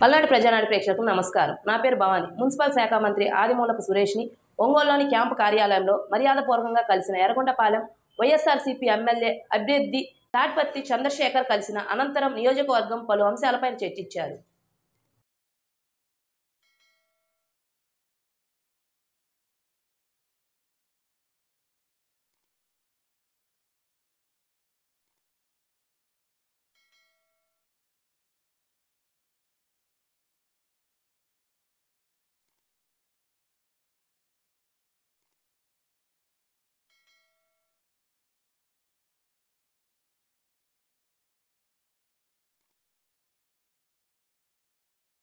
పల్నాడు ప్రజానాడు ప్రేక్షకులకు నమస్కారం నా పేరు భవాని మున్సిపల్ శాఖ మంత్రి ఆదిమూలపు సురేష్ని ఒంగోలులోని క్యాంపు కార్యాలయంలో మర్యాదపూర్వకంగా కలిసిన ఎర్రగొండపాలెం వైఎస్ఆర్సీపీ ఎమ్మెల్యే అభ్యర్థి తాటిపత్తి చంద్రశేఖర్ కలిసిన అనంతరం నియోజకవర్గం పలు అంశాలపై చర్చించారు